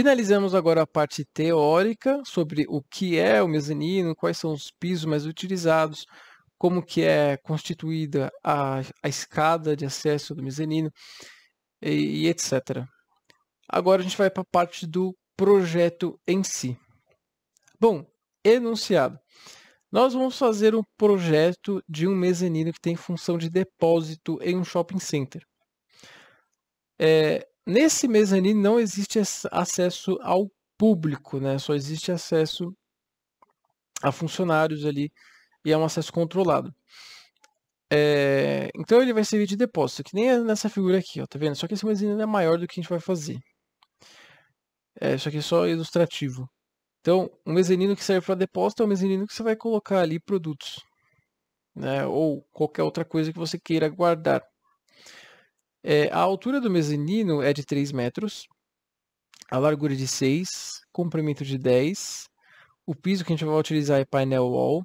Finalizamos agora a parte teórica sobre o que é o mezanino, quais são os pisos mais utilizados, como que é constituída a, a escada de acesso do mezanino e, e etc. Agora a gente vai para a parte do projeto em si. Bom, enunciado. Nós vamos fazer um projeto de um mezanino que tem função de depósito em um shopping center. É, Nesse mezanino não existe acesso ao público, né? Só existe acesso a funcionários ali e é um acesso controlado. É, então ele vai servir de depósito, que nem é nessa figura aqui, ó, tá vendo? Só que esse mezanino é maior do que a gente vai fazer. É, isso aqui é só ilustrativo. Então, um mezanino que serve para depósito é um mezanino que você vai colocar ali produtos, né? Ou qualquer outra coisa que você queira guardar. É, a altura do mezanino é de 3 metros, a largura de 6, comprimento de 10. O piso que a gente vai utilizar é painel wall.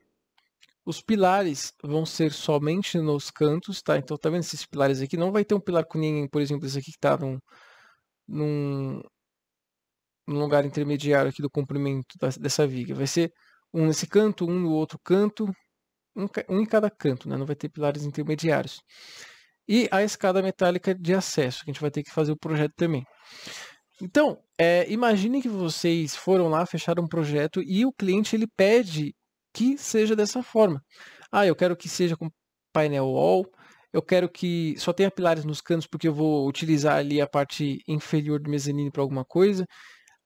Os pilares vão ser somente nos cantos, tá? Então, tá vendo esses pilares aqui? Não vai ter um pilar com ninguém, por exemplo, esse aqui que tá num, num, num lugar intermediário aqui do comprimento da, dessa viga. Vai ser um nesse canto, um no outro canto, um, um em cada canto, né? Não vai ter pilares intermediários e a escada metálica de acesso, que a gente vai ter que fazer o projeto também. Então, é, imagine que vocês foram lá, fecharam um projeto e o cliente ele pede que seja dessa forma. Ah, eu quero que seja com painel wall, eu quero que só tenha pilares nos cantos porque eu vou utilizar ali a parte inferior do mezanino para alguma coisa.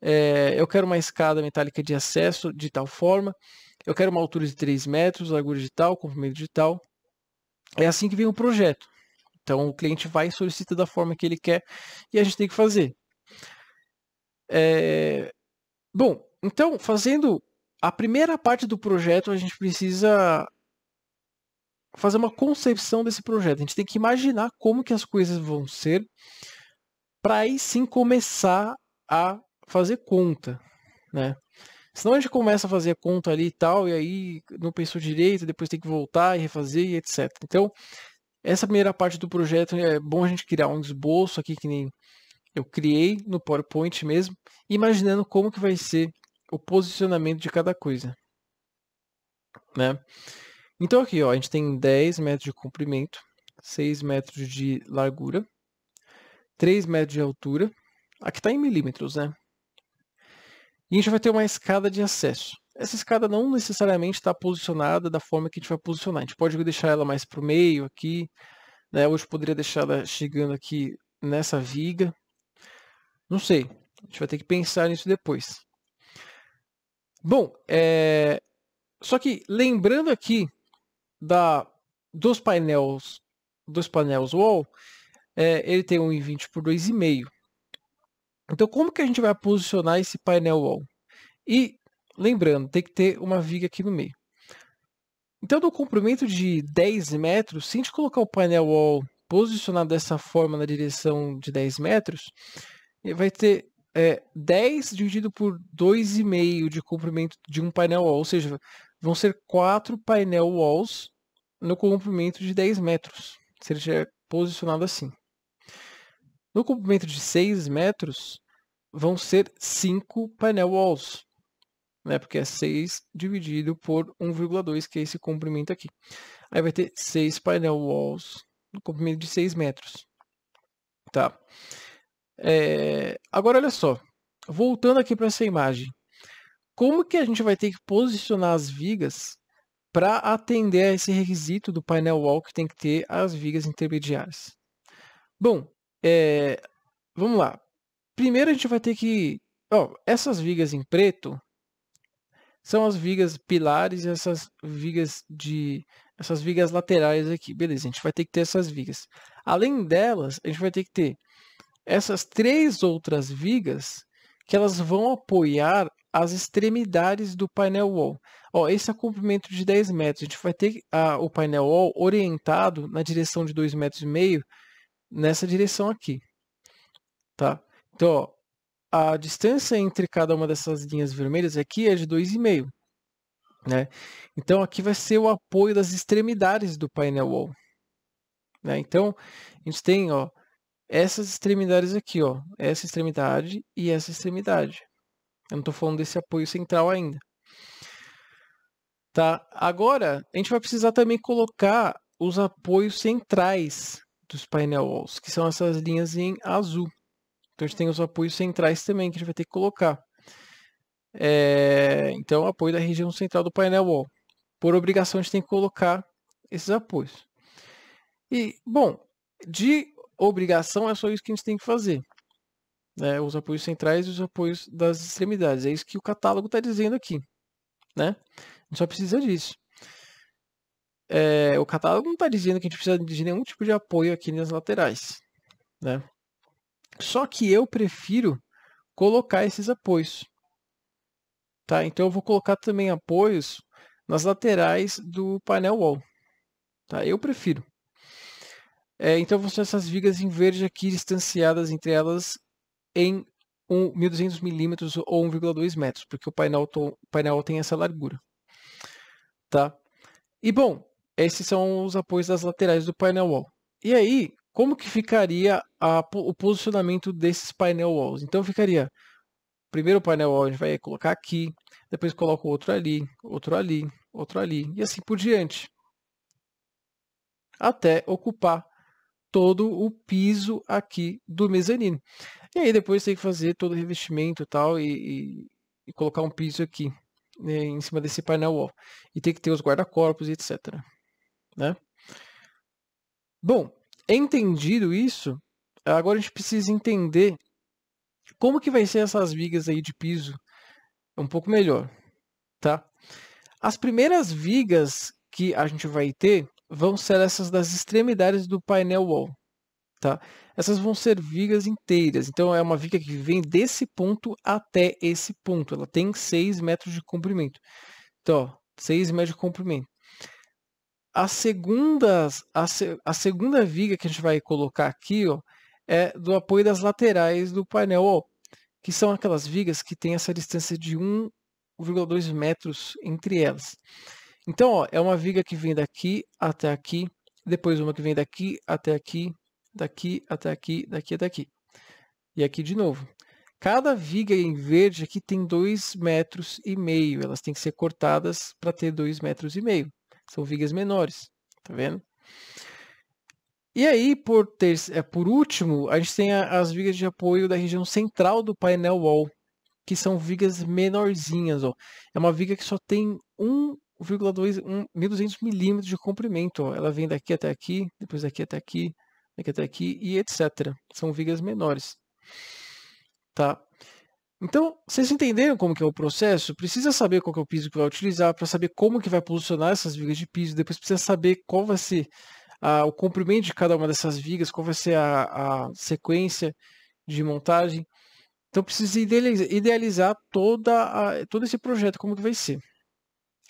É, eu quero uma escada metálica de acesso de tal forma. Eu quero uma altura de 3 metros, largura de tal, comprimento de tal. É assim que vem o projeto. Então o cliente vai e solicita da forma que ele quer e a gente tem que fazer. É... Bom, então fazendo a primeira parte do projeto, a gente precisa fazer uma concepção desse projeto. A gente tem que imaginar como que as coisas vão ser para aí sim começar a fazer conta, né? Senão a gente começa a fazer a conta ali e tal, e aí não pensou direito, depois tem que voltar e refazer e etc. Então, essa primeira parte do projeto é bom a gente criar um esboço aqui que nem eu criei no PowerPoint mesmo, imaginando como que vai ser o posicionamento de cada coisa. Né? Então aqui ó, a gente tem 10 metros de comprimento, 6 metros de largura, 3 metros de altura. Aqui está em milímetros, né? E a gente vai ter uma escada de acesso essa escada não necessariamente está posicionada da forma que a gente vai posicionar. A gente pode deixar ela mais para o meio aqui, né? Hoje poderia deixar ela chegando aqui nessa viga. Não sei, a gente vai ter que pensar nisso depois. Bom, é... só que lembrando aqui da dos painéis, dos painéis wall, é, ele tem 1,20 por 2,5. Então, como que a gente vai posicionar esse painel wall? E lembrando, tem que ter uma viga aqui no meio. Então, no comprimento de 10 metros, se a gente colocar o painel wall posicionado dessa forma na direção de 10 metros, eh, vai ter é, 10 dividido por 2,5 de comprimento de um painel wall, ou seja, vão ser 4 painel walls no comprimento de 10 metros, se ele estiver posicionado assim. No comprimento de 6 metros, vão ser 5 painel walls, né? Porque é 6 dividido por 1,2, que é esse comprimento aqui. Aí vai ter 6 painel walls no comprimento de 6 metros. Tá. É... Agora, olha só. Voltando aqui para essa imagem. Como que a gente vai ter que posicionar as vigas para atender a esse requisito do painel wall que tem que ter as vigas intermediárias? Bom, é... vamos lá. Primeiro a gente vai ter que... Oh, essas vigas em preto, são as vigas pilares e essas vigas de essas vigas laterais aqui. Beleza, a gente vai ter que ter essas vigas. Além delas, a gente vai ter que ter essas três outras vigas que elas vão apoiar as extremidades do painel wall. Ó, esse é o comprimento de 10 metros. A gente vai ter a, o painel wall orientado na direção de 2,5 metros nessa direção aqui. Tá? Então, ó, a distância entre cada uma dessas linhas vermelhas aqui é de 2,5. Né? Então, aqui vai ser o apoio das extremidades do painel wall. Né? Então, a gente tem ó, essas extremidades aqui, ó, essa extremidade e essa extremidade. Eu não estou falando desse apoio central ainda. Tá? Agora, a gente vai precisar também colocar os apoios centrais dos painel walls, que são essas linhas em azul. Então a gente tem os apoios centrais também que a gente vai ter que colocar. É, então, apoio da região central do painel wall. Por obrigação, a gente tem que colocar esses apoios. E, bom, de obrigação é só isso que a gente tem que fazer. Né? Os apoios centrais e os apoios das extremidades. É isso que o catálogo está dizendo aqui. Né? A gente só precisa disso. É, o catálogo não está dizendo que a gente precisa de nenhum tipo de apoio aqui nas laterais. Né? Só que eu prefiro colocar esses apoios. Tá? Então eu vou colocar também apoios nas laterais do painel wall. Tá? Eu prefiro. É, então vão ser essas vigas em verde aqui distanciadas entre elas em 1.200 milímetros ou 1,2 metros, porque o painel, to, painel tem essa largura. Tá? E bom, esses são os apoios das laterais do painel wall. E aí, como que ficaria a, o posicionamento desses painel walls. Então ficaria, primeiro painel wall a gente vai colocar aqui, depois coloca outro ali, outro ali, outro ali, e assim por diante. Até ocupar todo o piso aqui do mezanino. E aí depois tem que fazer todo o revestimento tal, e, e, e colocar um piso aqui né, em cima desse painel wall. E tem que ter os guarda-corpos, etc. Né? Bom, entendido isso, agora a gente precisa entender como que vai ser essas vigas aí de piso um pouco melhor, tá? As primeiras vigas que a gente vai ter vão ser essas das extremidades do painel wall, tá? Essas vão ser vigas inteiras, então é uma viga que vem desse ponto até esse ponto, ela tem 6 metros de comprimento. Então, ó, 6 metros de comprimento. A segunda, a, se, a segunda viga que a gente vai colocar aqui ó, é do apoio das laterais do painel, ó, que são aquelas vigas que tem essa distância de 1,2 metros entre elas. Então, ó, é uma viga que vem daqui até aqui, depois uma que vem daqui até aqui, daqui até aqui, daqui até aqui. E aqui de novo. Cada viga em verde aqui tem 2 metros e meio. Elas têm que ser cortadas para ter 2 metros e meio. São vigas menores, tá vendo? E aí, por, ter, é, eh, por último, a gente tem a, as vigas de apoio da região central do painel wall, que são vigas menorzinhas. Ó. É uma viga que só tem 1,2 1.200 milímetros de comprimento. Ó. Ela vem daqui até aqui, depois daqui até aqui, daqui até aqui e etc. São vigas menores. Tá? Então, vocês entenderam como que é o processo? Precisa saber qual é o piso que vai utilizar, para saber como que vai posicionar essas vigas de piso, depois precisa saber qual vai ser a, o comprimento de cada uma dessas vigas, qual vai ser a, a sequência de montagem. Então precisa idealizar, idealizar toda a, todo esse projeto, como que vai ser,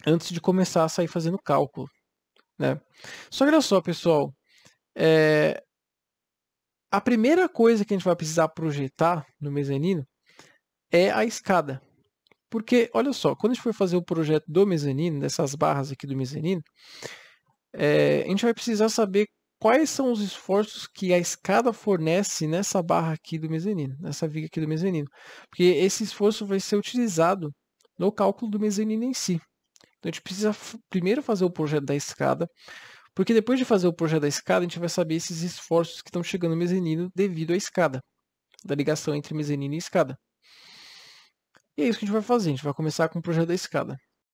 antes de começar a sair fazendo cálculo. Né? Só que olha só, pessoal, é, a primeira coisa que a gente vai precisar projetar no mezanino é a escada. Porque, olha só, quando a gente for fazer o projeto do mezanino, dessas barras aqui do mezanino, é, a gente vai precisar saber quais são os esforços que a escada fornece nessa barra aqui do mezanino, nessa viga aqui do mezanino. Porque esse esforço vai ser utilizado no cálculo do mezanino em si. Então, a gente precisa primeiro fazer o projeto da escada, porque depois de fazer o projeto da escada, a gente vai saber esses esforços que estão chegando no mezanino devido à escada, da ligação entre mezanino e escada. E é isso que a gente vai fazer, a gente vai começar com o projeto da escada.